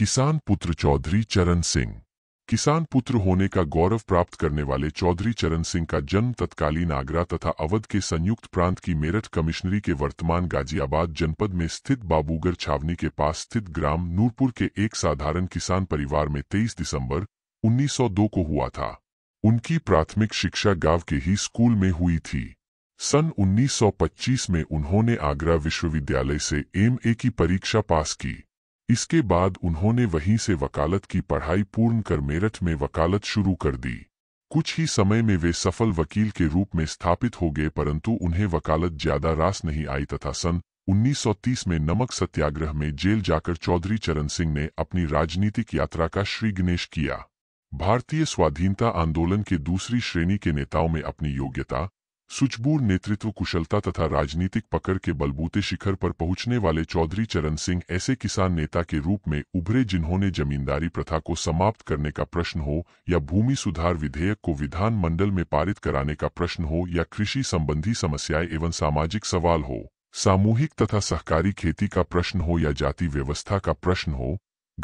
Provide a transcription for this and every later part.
किसान पुत्र चौधरी चरण सिंह किसान पुत्र होने का गौरव प्राप्त करने वाले चौधरी चरण सिंह का जन्म तत्कालीन आगरा तथा अवध के संयुक्त प्रांत की मेरठ कमिश्नरी के वर्तमान गाजियाबाद जनपद में स्थित बाबूगर छावनी के पास स्थित ग्राम नूरपुर के एक साधारण किसान परिवार में 23 दिसंबर 1902 को हुआ था उनकी प्राथमिक शिक्षा गांव के ही स्कूल में हुई थी सन उन्नीस में उन्होंने आगरा विश्वविद्यालय से एम की परीक्षा पास की इसके बाद उन्होंने वहीं से वकालत की पढ़ाई पूर्ण कर मेरठ में वकालत शुरू कर दी कुछ ही समय में वे सफल वकील के रूप में स्थापित हो गए परंतु उन्हें वकालत ज्यादा रास नहीं आई तथा सन 1930 में नमक सत्याग्रह में जेल जाकर चौधरी चरण सिंह ने अपनी राजनीतिक यात्रा का श्रीगणेश किया भारतीय स्वाधीनता आंदोलन के दूसरी श्रेणी के नेताओं में अपनी योग्यता सुचबूर नेतृत्व कुशलता तथा राजनीतिक पकड़ के बलबूते शिखर पर पहुंचने वाले चौधरी चरण सिंह ऐसे किसान नेता के रूप में उभरे जिन्होंने जमींदारी प्रथा को समाप्त करने का प्रश्न हो या भूमि सुधार विधेयक को विधान मंडल में पारित कराने का प्रश्न हो या कृषि संबंधी समस्याएं एवं सामाजिक सवाल हो सामूहिक तथा सहकारी खेती का प्रश्न हो या जाति व्यवस्था का प्रश्न हो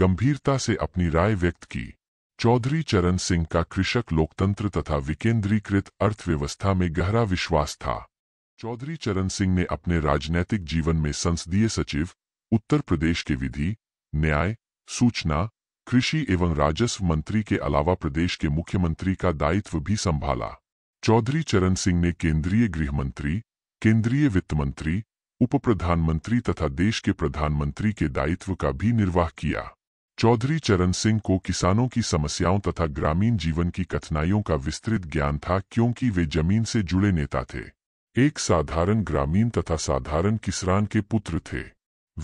गंभीरता से अपनी राय व्यक्त की चौधरी चरण सिंह का कृषक लोकतंत्र तथा विकेंद्रीकृत अर्थव्यवस्था में गहरा विश्वास था चौधरी चरण सिंह ने अपने राजनैतिक जीवन में संसदीय सचिव उत्तर प्रदेश के विधि न्याय सूचना कृषि एवं राजस्व मंत्री के अलावा प्रदेश के मुख्यमंत्री का दायित्व भी संभाला चौधरी चरण सिंह ने केंद्रीय गृह मंत्री केंद्रीय वित्त मंत्री उप प्रधानमंत्री तथा देश के प्रधानमंत्री के दायित्व का भी निर्वाह किया चौधरी चरण सिंह को किसानों की समस्याओं तथा ग्रामीण जीवन की कठिनाइयों का विस्तृत ज्ञान था क्योंकि वे जमीन से जुड़े नेता थे एक साधारण ग्रामीण तथा साधारण किसान के पुत्र थे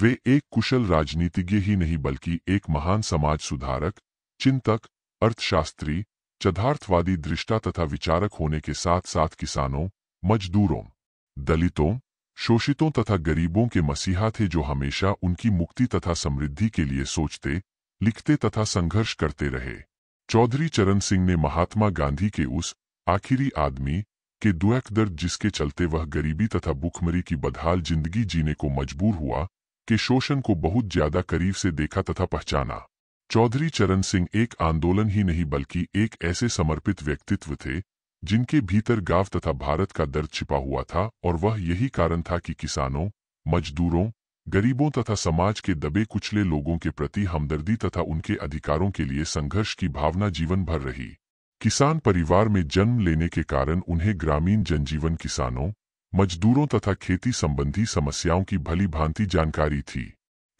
वे एक कुशल राजनीतिज्ञ ही नहीं बल्कि एक महान समाज सुधारक चिंतक अर्थशास्त्री यथार्थवादी दृष्टा तथा विचारक होने के साथ साथ किसानों मजदूरों दलितों शोषितों तथा गरीबों के मसीहा थे जो हमेशा उनकी मुक्ति तथा समृद्धि के लिए सोचते लिखते तथा संघर्ष करते रहे चौधरी चरण सिंह ने महात्मा गांधी के उस आखिरी आदमी के दुख दर्द जिसके चलते वह गरीबी तथा भुखमरी की बदहाल जिंदगी जीने को मजबूर हुआ के शोषण को बहुत ज्यादा करीब से देखा तथा पहचाना चौधरी चरण सिंह एक आंदोलन ही नहीं बल्कि एक ऐसे समर्पित व्यक्तित्व थे जिनके भीतर गांव तथा भारत का दर्द छिपा हुआ था और वह यही कारण था कि किसानों मजदूरों गरीबों तथा समाज के दबे कुचले लोगों के प्रति हमदर्दी तथा उनके अधिकारों के लिए संघर्ष की भावना जीवन भर रही किसान परिवार में जन्म लेने के कारण उन्हें ग्रामीण जनजीवन किसानों मजदूरों तथा खेती संबंधी समस्याओं की भली भांति जानकारी थी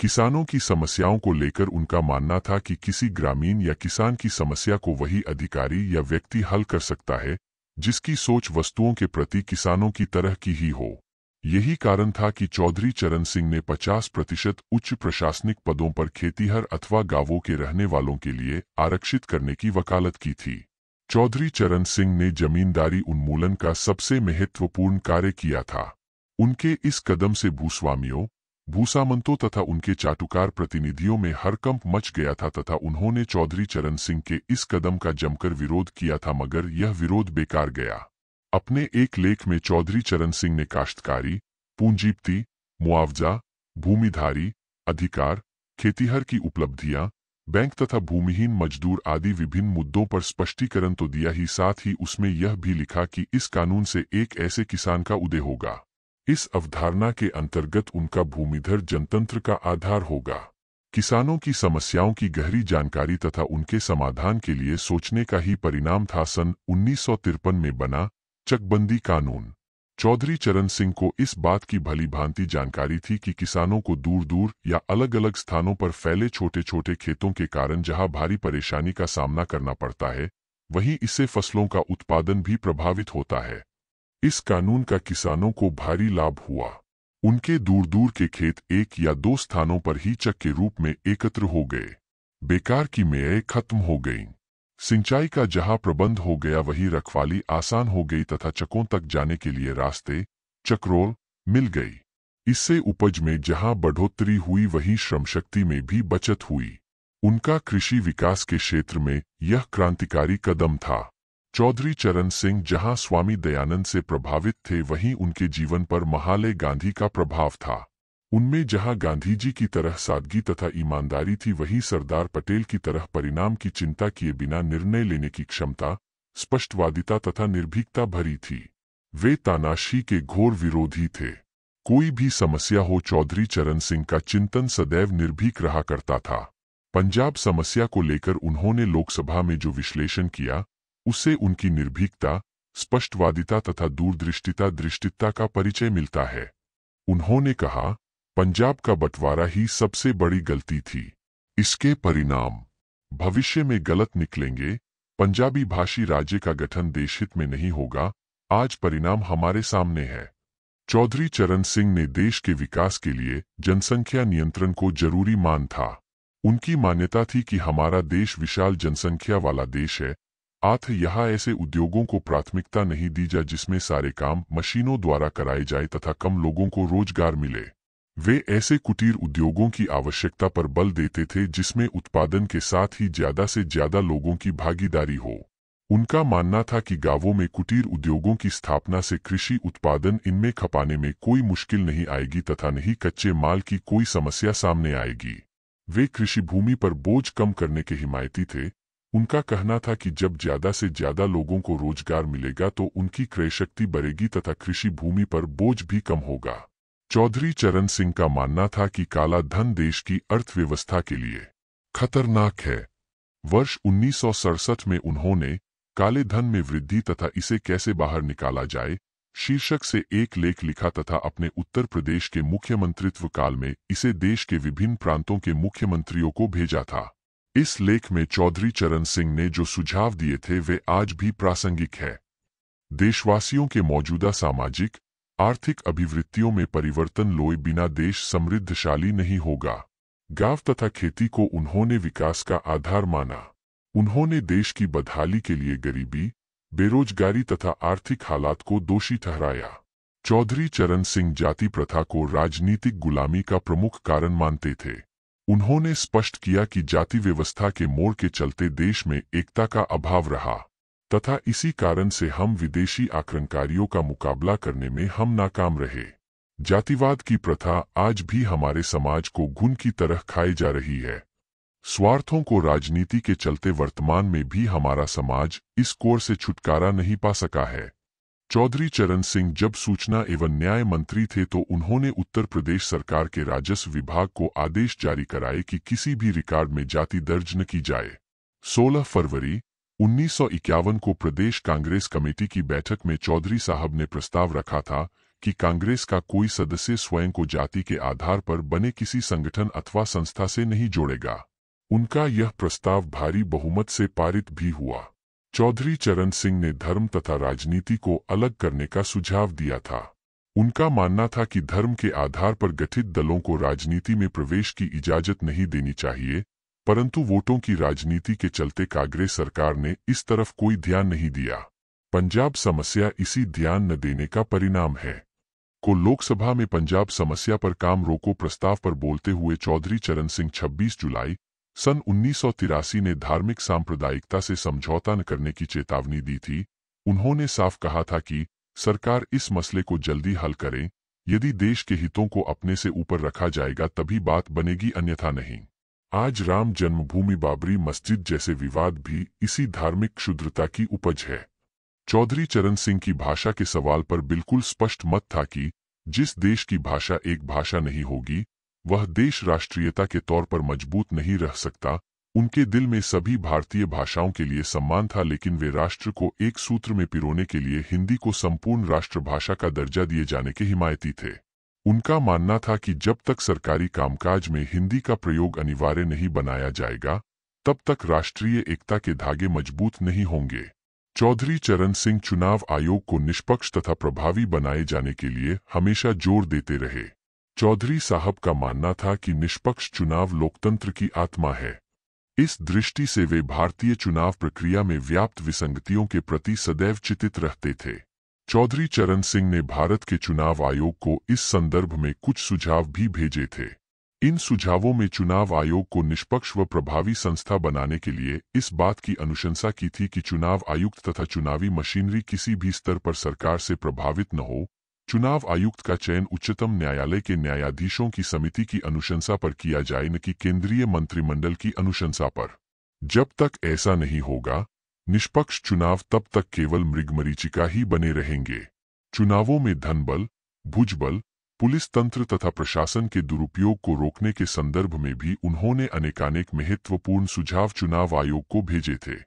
किसानों की समस्याओं को लेकर उनका मानना था कि किसी ग्रामीण या किसान की समस्या को वही अधिकारी या व्यक्ति हल कर सकता है जिसकी सोच वस्तुओं के प्रति किसानों की तरह की ही हो यही कारण था कि चौधरी चरण सिंह ने 50 प्रतिशत उच्च प्रशासनिक पदों पर खेतीहर अथवा गांवों के रहने वालों के लिए आरक्षित करने की वकालत की थी चौधरी चरण सिंह ने जमींदारी उन्मूलन का सबसे महत्वपूर्ण कार्य किया था उनके इस कदम से भूस्वामियों भूसामंतों तथा उनके चाटुकार प्रतिनिधियों में हरकंप मच गया था तथा उन्होंने चौधरी चरण सिंह के इस कदम का जमकर विरोध किया था मगर यह विरोध बेकार गया अपने एक लेख में चौधरी चरण सिंह ने काश्तकारी पूंजीपति मुआवजा भूमिधारी अधिकार खेतीहर की उपलब्धियां बैंक तथा भूमिहीन मजदूर आदि विभिन्न मुद्दों पर स्पष्टीकरण तो दिया ही साथ ही उसमें यह भी लिखा कि इस कानून से एक ऐसे किसान का उदय होगा इस अवधारणा के अंतर्गत उनका भूमिधर जनतंत्र का आधार होगा किसानों की समस्याओं की गहरी जानकारी तथा उनके समाधान के लिए सोचने का ही परिणाम था सन उन्नीस में बना चकबंदी कानून चौधरी चरण सिंह को इस बात की भली भांति जानकारी थी कि किसानों को दूर दूर या अलग अलग स्थानों पर फैले छोटे छोटे खेतों के कारण जहां भारी परेशानी का सामना करना पड़ता है वहीं इससे फसलों का उत्पादन भी प्रभावित होता है इस कानून का किसानों को भारी लाभ हुआ उनके दूर दूर के खेत एक या दो स्थानों पर ही चक के रूप में एकत्र हो गए बेकार की मेय खत्म हो गईं। सिंचाई का जहां प्रबंध हो गया वही रखवाली आसान हो गई तथा चकों तक जाने के लिए रास्ते चक्रोल मिल गई इससे उपज में जहां बढ़ोतरी हुई वहीं श्रमशक्ति में भी बचत हुई उनका कृषि विकास के क्षेत्र में यह क्रांतिकारी कदम था चौधरी चरण सिंह जहां स्वामी दयानंद से प्रभावित थे वहीं उनके जीवन पर महाले गांधी का प्रभाव था उनमें जहां गांधी जी की तरह सादगी तथा ईमानदारी थी वहीं सरदार पटेल की तरह परिणाम की चिंता किए बिना निर्णय लेने की क्षमता स्पष्टवादिता तथा निर्भीकता भरी थी वे तानाशी के घोर विरोधी थे कोई भी समस्या हो चौधरी चरण सिंह का चिंतन सदैव निर्भीक रहा करता था पंजाब समस्या को लेकर उन्होंने लोकसभा में जो विश्लेषण किया उससे उनकी निर्भीकता स्पष्टवादिता तथा दूरदृष्टिता दृष्टिता का परिचय मिलता है उन्होंने कहा पंजाब का बंटवारा ही सबसे बड़ी गलती थी इसके परिणाम भविष्य में गलत निकलेंगे पंजाबी भाषी राज्य का गठन देशहित में नहीं होगा आज परिणाम हमारे सामने है चौधरी चरण सिंह ने देश के विकास के लिए जनसंख्या नियंत्रण को जरूरी मान था उनकी मान्यता थी कि हमारा देश विशाल जनसंख्या वाला देश है आथ यहाँ ऐसे उद्योगों को प्राथमिकता नहीं दी जा जिसमें सारे काम मशीनों द्वारा कराए जाए तथा कम लोगों को रोजगार मिले वे ऐसे कुटीर उद्योगों की आवश्यकता पर बल देते थे जिसमें उत्पादन के साथ ही ज्यादा से ज्यादा लोगों की भागीदारी हो उनका मानना था कि गांवों में कुटीर उद्योगों की स्थापना से कृषि उत्पादन इनमें खपाने में कोई मुश्किल नहीं आएगी तथा नहीं कच्चे माल की कोई समस्या सामने आएगी वे कृषि भूमि पर बोझ कम करने के हिमायती थे उनका कहना था कि जब ज्यादा से ज्यादा लोगों को रोजगार मिलेगा तो उनकी क्रय शक्ति बढ़ेगी तथा कृषि भूमि पर बोझ भी कम होगा चौधरी चरण सिंह का मानना था कि काला धन देश की अर्थव्यवस्था के लिए खतरनाक है वर्ष उन्नीस में उन्होंने काले धन में वृद्धि तथा इसे कैसे बाहर निकाला जाए शीर्षक से एक लेख लिखा तथा अपने उत्तर प्रदेश के मुख्यमंत्रित्व काल में इसे देश के विभिन्न प्रांतों के मुख्यमंत्रियों को भेजा था इस लेख में चौधरी चरण सिंह ने जो सुझाव दिए थे वे आज भी प्रासंगिक है देशवासियों के मौजूदा सामाजिक आर्थिक अभिवृत्तियों में परिवर्तन लोए बिना देश समृद्धशाली नहीं होगा गांव तथा खेती को उन्होंने विकास का आधार माना उन्होंने देश की बदहाली के लिए गरीबी बेरोजगारी तथा आर्थिक हालात को दोषी ठहराया चौधरी चरण सिंह जाति प्रथा को राजनीतिक गुलामी का प्रमुख कारण मानते थे उन्होंने स्पष्ट किया कि जाति व्यवस्था के मोड़ के चलते देश में एकता का अभाव रहा तथा इसी कारण से हम विदेशी आक्रमणकारियों का मुकाबला करने में हम नाकाम रहे जातिवाद की प्रथा आज भी हमारे समाज को घुन की तरह खाई जा रही है स्वार्थों को राजनीति के चलते वर्तमान में भी हमारा समाज इस कोर से छुटकारा नहीं पा सका है चौधरी चरण सिंह जब सूचना एवं न्याय मंत्री थे तो उन्होंने उत्तर प्रदेश सरकार के राजस्व विभाग को आदेश जारी कराए कि किसी भी रिकॉर्ड में जाति दर्ज न की जाए 16 फरवरी उन्नीस को प्रदेश कांग्रेस कमेटी की बैठक में चौधरी साहब ने प्रस्ताव रखा था कि कांग्रेस का कोई सदस्य स्वयं को जाति के आधार पर बने किसी संगठन अथवा संस्था से नहीं जोड़ेगा उनका यह प्रस्ताव भारी बहुमत से पारित भी हुआ चौधरी चरण सिंह ने धर्म तथा राजनीति को अलग करने का सुझाव दिया था उनका मानना था कि धर्म के आधार पर गठित दलों को राजनीति में प्रवेश की इजाजत नहीं देनी चाहिए परंतु वोटों की राजनीति के चलते कांग्रेस सरकार ने इस तरफ कोई ध्यान नहीं दिया पंजाब समस्या इसी ध्यान न देने का परिणाम है को लोकसभा में पंजाब समस्या पर काम रोको प्रस्ताव पर बोलते हुए चौधरी चरण सिंह 26 जुलाई सन उन्नीस ने धार्मिक सांप्रदायिकता से समझौता न करने की चेतावनी दी थी उन्होंने साफ कहा था कि सरकार इस मसले को जल्दी हल करें यदि देश के हितों को अपने से ऊपर रखा जाएगा तभी बात बनेगी अन्यथा नहीं आज राम जन्मभूमि बाबरी मस्जिद जैसे विवाद भी इसी धार्मिक क्षुद्रता की उपज है चौधरी चरण सिंह की भाषा के सवाल पर बिल्कुल स्पष्ट मत था कि जिस देश की भाषा एक भाषा नहीं होगी वह देश राष्ट्रीयता के तौर पर मजबूत नहीं रह सकता उनके दिल में सभी भारतीय भाषाओं के लिए सम्मान था लेकिन वे राष्ट्र को एक सूत्र में पिरोने के लिए हिंदी को संपूर्ण राष्ट्रभाषा का दर्जा दिए जाने के हिमायती थे उनका मानना था कि जब तक सरकारी कामकाज में हिंदी का प्रयोग अनिवार्य नहीं बनाया जाएगा तब तक राष्ट्रीय एकता के धागे मजबूत नहीं होंगे चौधरी चरण सिंह चुनाव आयोग को निष्पक्ष तथा प्रभावी बनाए जाने के लिए हमेशा जोर देते रहे चौधरी साहब का मानना था कि निष्पक्ष चुनाव लोकतंत्र की आत्मा है इस दृष्टि से वे भारतीय चुनाव प्रक्रिया में व्याप्त विसंगतियों के प्रति सदैव चितित रहते थे चौधरी चरण सिंह ने भारत के चुनाव आयोग को इस संदर्भ में कुछ सुझाव भी भेजे थे इन सुझावों में चुनाव आयोग को निष्पक्ष व प्रभावी संस्था बनाने के लिए इस बात की अनुशंसा की थी कि चुनाव आयुक्त तथा चुनावी मशीनरी किसी भी स्तर पर सरकार से प्रभावित न हो चुनाव आयुक्त का चयन उच्चतम न्यायालय के न्यायाधीशों की समिति की अनुशंसा पर किया जाए न कि केंद्रीय मंत्रिमंडल की अनुशंसा पर जब तक ऐसा नहीं होगा निष्पक्ष चुनाव तब तक केवल मृगमरीचिका ही बने रहेंगे चुनावों में धन बल भुजबल पुलिस तंत्र तथा प्रशासन के दुरुपयोग को रोकने के संदर्भ में भी उन्होंने अनेकानेक महत्वपूर्ण सुझाव चुनाव आयोग को भेजे थे